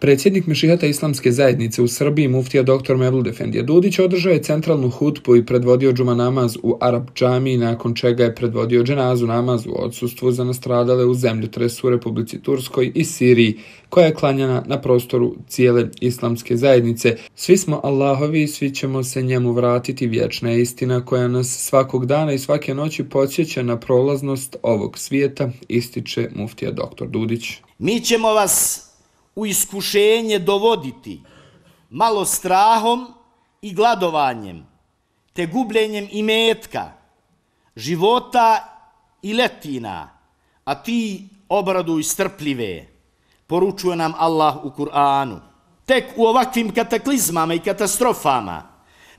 Predsjednik Mešihata Islamske zajednice u Srbiji, muftija dr. Mevlud Efendija Dudić, održao je centralnu hutbu i predvodio džuma namaz u Arab džami, nakon čega je predvodio dženazu namaz u odsustvu za nastradale u zemljotresu u Republici Turskoj i Siriji, koja je klanjana na prostoru cijele Islamske zajednice. Svi smo Allahovi i svi ćemo se njemu vratiti vječna istina koja nas svakog dana i svake noći podsjeća na prolaznost ovog svijeta, ističe muftija dr. Dudić. Mi ćemo vas u iskušenje dovoditi malo strahom i gladovanjem, te gubljenjem i metka, života i letina, a ti obradu i strpljive, poručuje nam Allah u Kur'anu. Tek u ovakvim kataklizmama i katastrofama,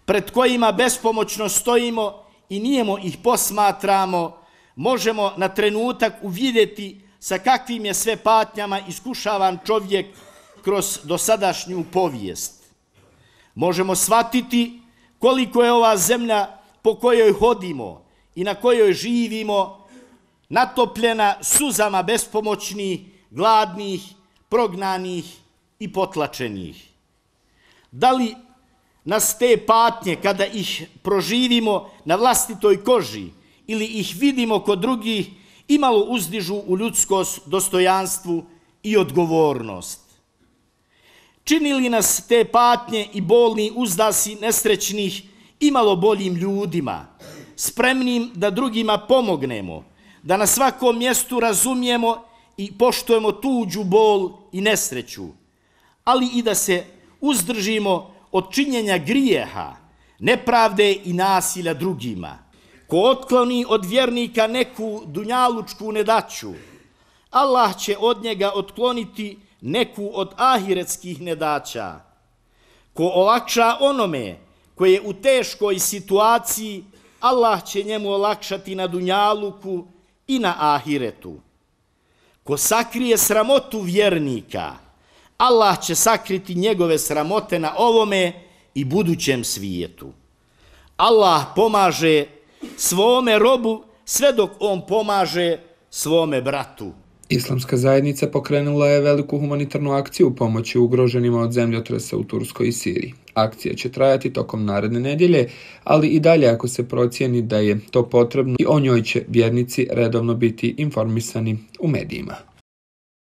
pred kojima bespomoćno stojimo i nijemo ih posmatramo, možemo na trenutak uvidjeti sa kakvim je sve patnjama iskušavan čovjek kroz dosadašnju povijest. Možemo shvatiti koliko je ova zemlja po kojoj hodimo i na kojoj živimo natopljena suzama bespomoćnih, gladnih, prognanih i potlačenih. Da li nas te patnje kada ih proživimo na vlastitoj koži ili ih vidimo kod drugih imalo uzdižu u ljudskost, dostojanstvu i odgovornost. Činili nas te patnje i bolni uzdasi nesrećnih imalo boljim ljudima, spremnim da drugima pomognemo, da na svakom mjestu razumijemo i poštojemo tuđu bol i nesreću, ali i da se uzdržimo od činjenja grijeha, nepravde i nasilja drugima – ko otkloni od vjernika neku dunjalučku nedaću, Allah će od njega otkloniti neku od ahiretskih nedaća. Ko olakša onome koje je u teškoj situaciji, Allah će njemu olakšati na dunjaluku i na ahiretu. Ko sakrije sramotu vjernika, Allah će sakriti njegove sramote na ovome i budućem svijetu. Allah pomaže vjernika svome robu sve dok on pomaže svome bratu. Islamska zajednica pokrenula je veliku humanitarnu akciju u pomoći ugroženima od zemljotresa u Turskoj i Siriji. Akcija će trajati tokom naredne nedjelje, ali i dalje ako se procijeni da je to potrebno i o njoj će vjernici redovno biti informisani u medijima.